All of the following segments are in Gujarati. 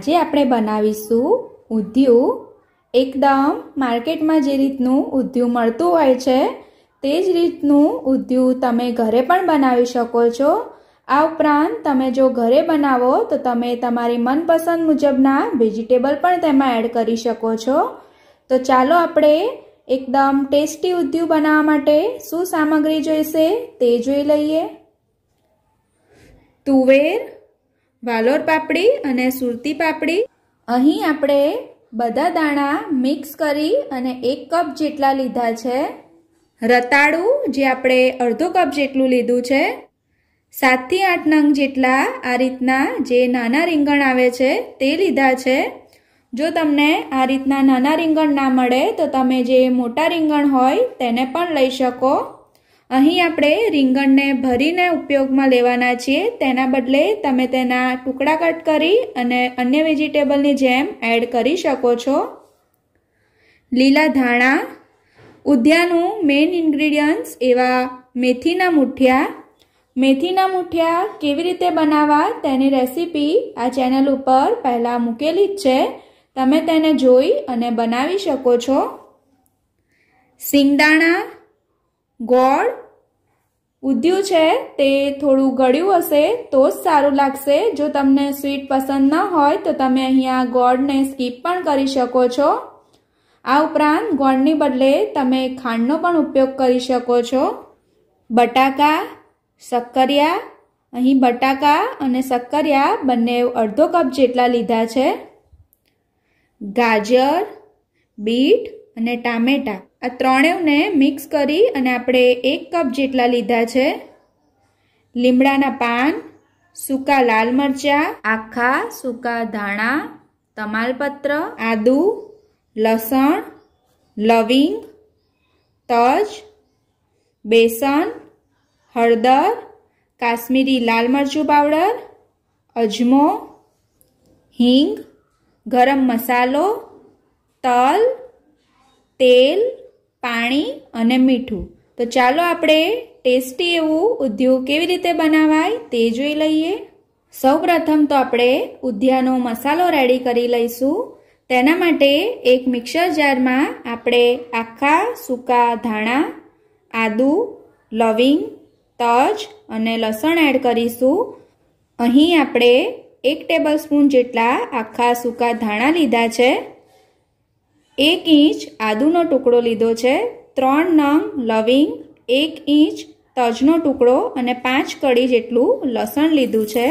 આજે આપણે બનાવીશું ઊંધિયું એકદમ માર્કેટમાં જે રીતનું ઊંધિયું મળતું હોય છે તે જ રીતનું ઊંધિયું તમે ઘરે પણ બનાવી શકો છો આ ઉપરાંત તમે જો ઘરે બનાવો તો તમે તમારી મનપસંદ મુજબના વેજીટેબલ પણ તેમાં એડ કરી શકો છો તો ચાલો આપણે એકદમ ટેસ્ટી ઊંધિયું બનાવવા માટે શું સામગ્રી જોઈશે તે જોઈ લઈએ તુવેર વાલોર પાપડી અને સુરતી પાપડી અહીં આપણે બધા દાણા મિક્સ કરી અને એક કપ જેટલા લીધા છે રતાળું જે આપણે અડધો કપ જેટલું લીધું છે સાતથી આઠ નંગ જેટલા આ રીતના જે નાના રીંગણ આવે છે તે લીધા છે જો તમને આ રીતના નાના રીંગણ ના મળે તો તમે જે મોટા રીંગણ હોય તેને પણ લઈ શકો અહીં આપણે રીંગણને ભરીને ઉપયોગમાં લેવાના છીએ તેના બદલે તમે તેના ટુકડા કટ કરી અને અન્ય વેજીટેબલની જેમ એડ કરી શકો છો લીલા ધાણા ઉદ્યાનું મેઇન ઇન્ગ્રીડિયન્ટ્સ એવા મેથીના મુઠિયા મેથીના મુઠિયા કેવી રીતે બનાવવા તેની રેસીપી આ ચેનલ ઉપર પહેલાં મૂકેલી જ છે તમે તેને જોઈ અને બનાવી શકો છો સિંગદાણા ગોળ ઉધ્યું છે તે થોડું ગળ્યું હશે તો જ સારું લાગશે જો તમને સ્વીટ પસંદ ન હોય તો તમે અહીંયા ગોળને સ્કીપ પણ કરી શકો છો આ ઉપરાંત ગોળની બદલે તમે ખાંડનો પણ ઉપયોગ કરી શકો છો બટાકા શક્કરિયા અહીં બટાકા અને શક્કરિયા બંને અડધો કપ જેટલા લીધા છે ગાજર બીટ અને ટામેટાં આ ત્રણેયને મિક્સ કરી અને આપણે એક કપ જેટલા લીધા છે લીમડાના પાન સૂકા લાલ મરચાં આખા સૂકા ધાણા તમાલપત્ર આદુ લસણ લવિંગ તજ બેસન હળદર કાશ્મીરી લાલ મરચું પાવડર અજમો હિંગ ગરમ મસાલો તલ તેલ પાણી અને મીઠું તો ચાલો આપણે ટેસ્ટી એવું ઉધ્યું કેવી રીતે બનાવાય તે જોઈ લઈએ સૌપ્રથમ તો આપણે ઉધ્યાનો મસાલો રેડી કરી લઈશું તેના માટે એક મિક્સર જારમાં આપણે આખા સૂકા ધાણા આદુ લવિંગ તજ અને લસણ એડ કરીશું અહીં આપણે એક ટેબલસ્પૂન જેટલા આખા સૂકા ધાણા લીધા છે એક ઇંચ આદુનો ટુકડો લીધો છે ત્રણ નંગ લવિંગ એક ઇંચ તજનો ટુકડો અને પાંચ કડી જેટલું લસણ લીધું છે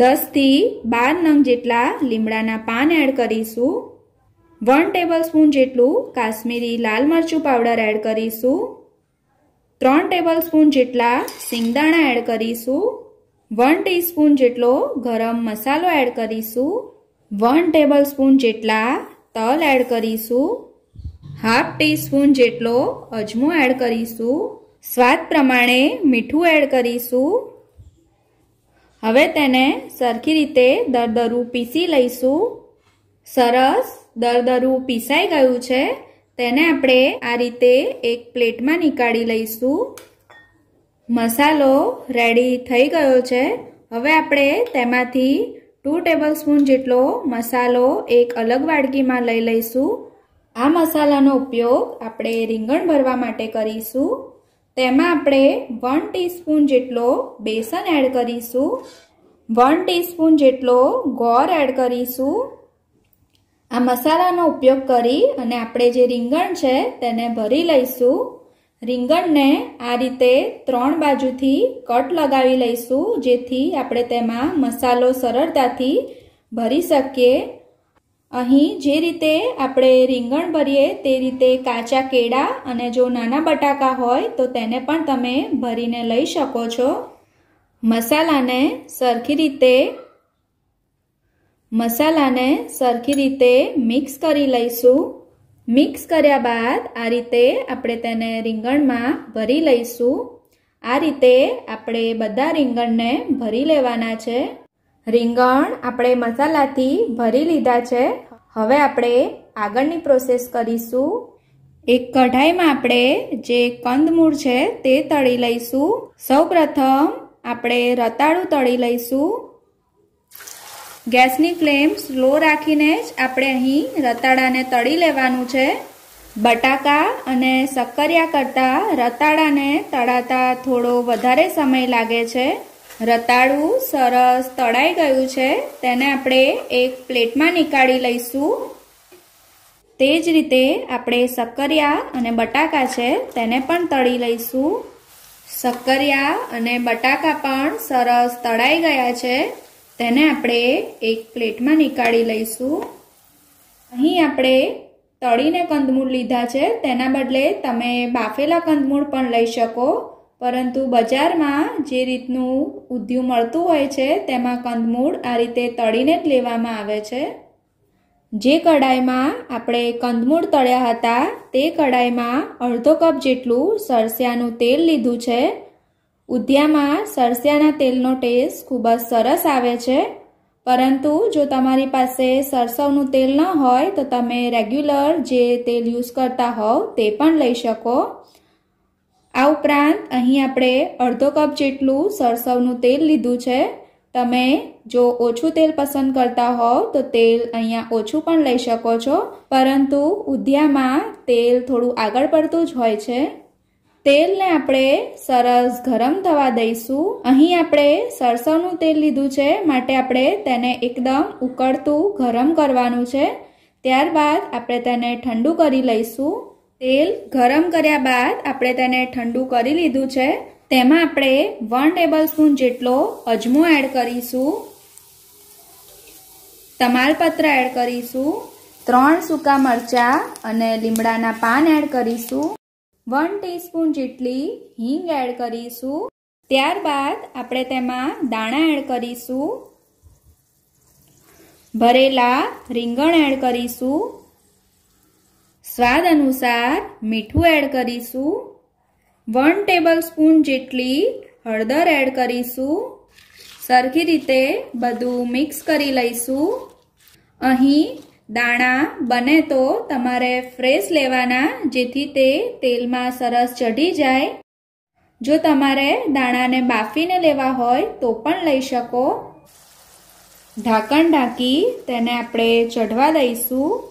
દસથી બાર નંગ જેટલા લીમડાના પાન એડ કરીશું વન ટેબલસ્પૂન જેટલું કાશ્મીરી લાલ મરચું પાવડર એડ કરીશું ત્રણ ટેબલસ્પૂન જેટલા સિંગદાણા એડ કરીશું વન ટીસ્પૂન જેટલો ગરમ મસાલો એડ કરીશું વન ટેબલસ્પૂન જેટલા તલ એડ કરીશું હાફ ટીસ્પૂન જેટલો અજમો એડ કરીશું સ્વાદ પ્રમાણે મીઠું એડ કરીશું હવે તેને સરખી રીતે દરદરું પીસી લઈશું સરસ દરદરું પીસાઈ ગયું છે તેને આપણે આ રીતે એક પ્લેટમાં નીકાળી લઈશું મસાલો રેડી થઈ ગયો છે હવે આપણે તેમાંથી ટુ ટેબલસ્પૂન જેટલો મસાલો એક અલગ વાડકીમાં લઈ લઈશું આ મસાલાનો ઉપયોગ આપણે રીંગણ ભરવા માટે કરીશું તેમાં આપણે વન ટીસ્પૂન જેટલો બેસન એડ કરીશું વન ટીસ્પૂન જેટલો ગોળ એડ કરીશું આ મસાલાનો ઉપયોગ કરી અને આપણે જે રીંગણ છે તેને ભરી લઈશું રીંગણને આ રીતે ત્રણ બાજુથી કટ લગાવી લઈશું જેથી આપણે તેમાં મસાલો સરળતાથી ભરી શકીએ અહીં જે રીતે આપણે રીંગણ ભરીએ તે રીતે કાચા કેળા અને જો નાના બટાકા હોય તો તેને પણ તમે ભરીને લઈ શકો છો મસાલાને સરખી રીતે મસાલાને સરખી રીતે મિક્સ કરી લઈશું મિક્સ કર્યા બાદ આ રીતે આપણે તેને રીંગણમાં ભરી લઈશું આ રીતે આપણે બધા રીંગણને ભરી લેવાના છે રીંગણ આપણે મસાલાથી ભરી લીધા છે હવે આપણે આગળની પ્રોસેસ કરીશું એક કઢાઈમાં આપણે જે કંદમૂળ છે તે તળી લઈશું સૌપ્રથમ આપણે રતાળું તળી લઈશું ગેસની ફ્લેમ સ્લો રાખીને જ આપણે અહીં રતાડાને તળી લેવાનું છે બટાકા અને સક્કરિયા કરતાં રતાડાને તળાતા થોડો વધારે સમય લાગે છે રતાડું સરસ તળાઈ ગયું છે તેને આપણે એક પ્લેટમાં નીકાળી લઈશું તે જ રીતે આપણે સક્કરિયા અને બટાકા છે તેને પણ તળી લઈશું સક્કરિયા અને બટાકા પણ સરસ તળાઈ ગયા છે તેને આપણે એક પ્લેટમાં નીકાળી લઈશું અહીં આપણે તળીને કંદમૂળ લીધા છે તેના બદલે તમે બાફેલા કંદમૂળ પણ લઈ શકો પરંતુ બજારમાં જે રીતનું ઉદ્યું મળતું હોય છે તેમાં કંદમૂળ આ રીતે તળીને જ લેવામાં આવે છે જે કડાઈમાં આપણે કંદમૂળ તળ્યા હતા તે કડાઈમાં અડધો કપ જેટલું સરસિયાનું તેલ લીધું છે ઉધિયામાં સરસિયાના તેલનો ટેસ્ટ ખૂબ જ સરસ આવે છે પરંતુ જો તમારી પાસે સરસવનું તેલ ન હોય તો તમે રેગ્યુલર જે તેલ યુઝ કરતા હોવ તે પણ લઈ શકો આ ઉપરાંત અહીં આપણે અડધો કપ જેટલું સરસવનું તેલ લીધું છે તમે જો ઓછું તેલ પસંદ કરતા હોવ તો તેલ અહીંયા ઓછું પણ લઈ શકો છો પરંતુ ઉધિયામાં તેલ થોડું આગળ પડતું જ હોય છે તેલને આપણે સરસ ગરમ થવા દઈશું અહીં આપણે સરસવનું તેલ લીધું છે માટે આપણે તેને એકદમ ઉકળતું ગરમ કરવાનું છે ત્યારબાદ આપણે તેને ઠંડુ કરી લઈશું તેલ ગરમ કર્યા બાદ આપણે તેને ઠંડુ કરી લીધું છે તેમાં આપણે વન સ્પૂન જેટલો અજમો એડ કરીશું તમાલપત્ર એડ કરીશું ત્રણ સૂકા મરચાં અને લીમડાના પાન એડ કરીશું વન ટીસ્પૂન જેટલી હિંગ એડ કરીશું ત્યારબાદ આપણે તેમાં દાણા એડ કરીશું ભરેલા રીંગણ એડ કરીશું સ્વાદ અનુસાર મીઠું એડ કરીશું વન ટેબલ સ્પૂન જેટલી હળદર એડ કરીશું સરખી રીતે બધું મિક્સ કરી લઈશું અહીં દાણા બને તો તમારે ફ્રેશ લેવાના જેથી તે તેલમાં સરસ ચઢી જાય જો તમારે દાણાને બાફીને લેવા હોય તો પણ લઈ શકો ઢાંકણ ઢાંકી તેને આપણે ચઢવા દઈશું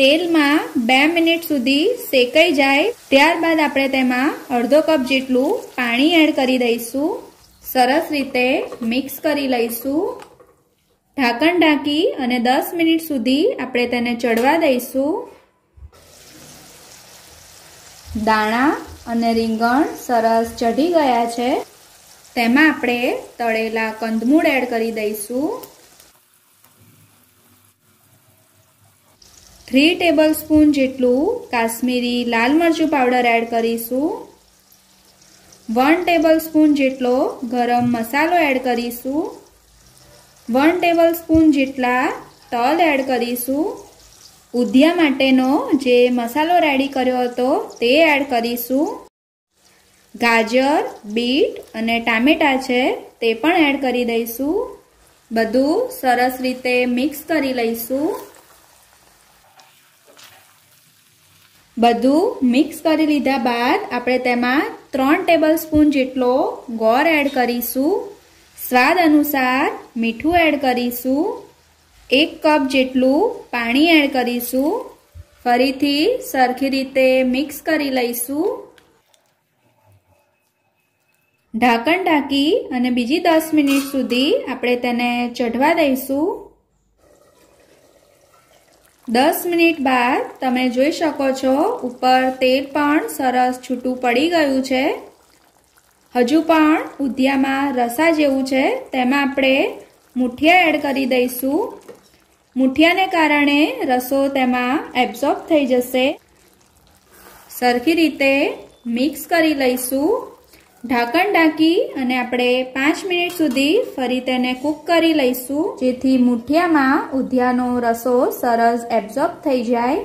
તેલમાં બે મિનિટ સુધી શેકાઈ જાય ત્યારબાદ આપણે તેમાં અડધો કપ જેટલું પાણી એડ કરી દઈશું સરસ રીતે મિક્સ કરી લઈશું ઢાંકણ ઢાંકી અને દસ મિનિટ સુધી આપણે તેને ચડવા દઈશું દાણા અને રીંગણ સરસ ચઢી ગયા છે તેમાં આપણે તળેલા કંદમૂળ એડ કરી દઈશું થ્રી ટેબલ સ્પૂન જેટલું કાશ્મીરી લાલ મરચું પાવડર એડ કરીશું વન ટેબલ સ્પૂન જેટલો ગરમ મસાલો એડ કરીશું વન ટેબલ સ્પૂન જેટલા તલ એડ કરીશું ઉધિયા માટેનો જે મસાલો રેડી કર્યો હતો તે એડ કરીશું ગાજર બીટ અને ટામેટાં છે તે પણ એડ કરી દઈશું બધું સરસ રીતે મિક્સ કરી લઈશું બધું મિક્સ કરી લીધા બાદ આપણે તેમાં ત્રણ ટેબલ સ્પૂન જેટલો ગોળ એડ કરીશું સ્વાદ અનુસાર મીઠું એડ કરીશું એક કપ જેટલું પાણી એડ કરીશું ફરીથી સરખી રીતે મિક્સ કરી લઈશું ઢાંકણ ઢાંકી અને બીજી દસ મિનિટ સુધી આપણે તેને ચઢવા દઈશું દસ મિનિટ બાદ તમે જોઈ શકો છો ઉપર તેલ પણ સરસ છૂટું પડી ગયું છે હજુ પણ ઉધિયામાં રસા જેવું છે તેમાં આપણે મુઠિયા એડ કરી દઈશું મુઠિયાને કારણે રસો તેમાં એબ્ઝોર્બ થઈ જશે સરખી રીતે મિક્સ કરી લઈશું ઢાંકણ ઢાંકી અને આપણે પાંચ મિનિટ સુધી ફરી તેને કૂક કરી લઈશું જેથી મુઠિયામાં ઉધિયાનો રસો સરસ એબ્ઝોર્બ થઈ જાય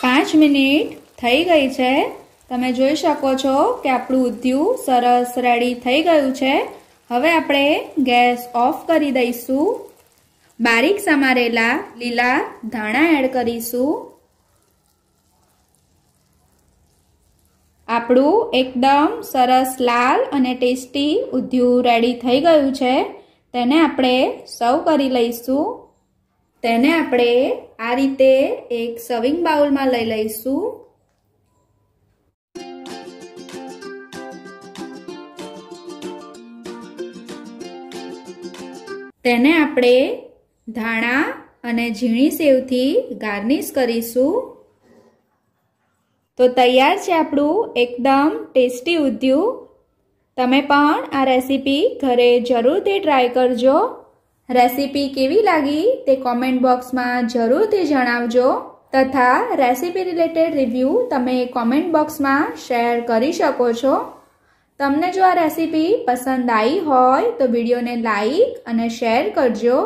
પાંચ મિનિટ થઈ ગઈ છે તમે જોઈ શકો છો કે આપણું ઉધ્યું સરસ રેડી થઈ ગયું છે હવે આપણે ગેસ ઓફ કરી દઈશું બારીક સમારેલા લીલા ધાણા એડ કરીશું આપણું એકદમ સરસ લાલ અને ટેસ્ટી ઉધ્યું રેડી થઈ ગયું છે તેને આપણે સર્વ કરી લઈશું તેને આપણે આ રીતે એક સવિંગ બાઉલમાં લઈ લઈશું તેને આપણે ધાણા અને ઝીણી સેવથી ગાર્નિશ કરીશું તો તૈયાર છે આપણું એકદમ ટેસ્ટી ઉદ્યું તમે પણ આ રેસીપી ઘરે જરૂરથી ટ્રાય કરજો રેસીપી કેવી લાગી તે કોમેન્ટ બોક્સમાં જરૂરથી જણાવજો તથા રેસીપી રિલેટેડ રિવ્યૂ તમે કોમેન્ટ બોક્સમાં શેર કરી શકો છો તમને જો આ રેસીપી પસંદ આવી હોય તો વિડીયોને લાઈક અને શેર કરજો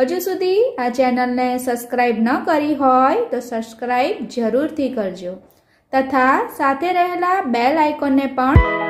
હજુ સુધી આ ચેનલને સબસ્ક્રાઈબ ન કરી હોય તો સબસ્ક્રાઈબ જરૂરથી કરજો તથા સાથે રહેલા બેલ આઇકોનને પણ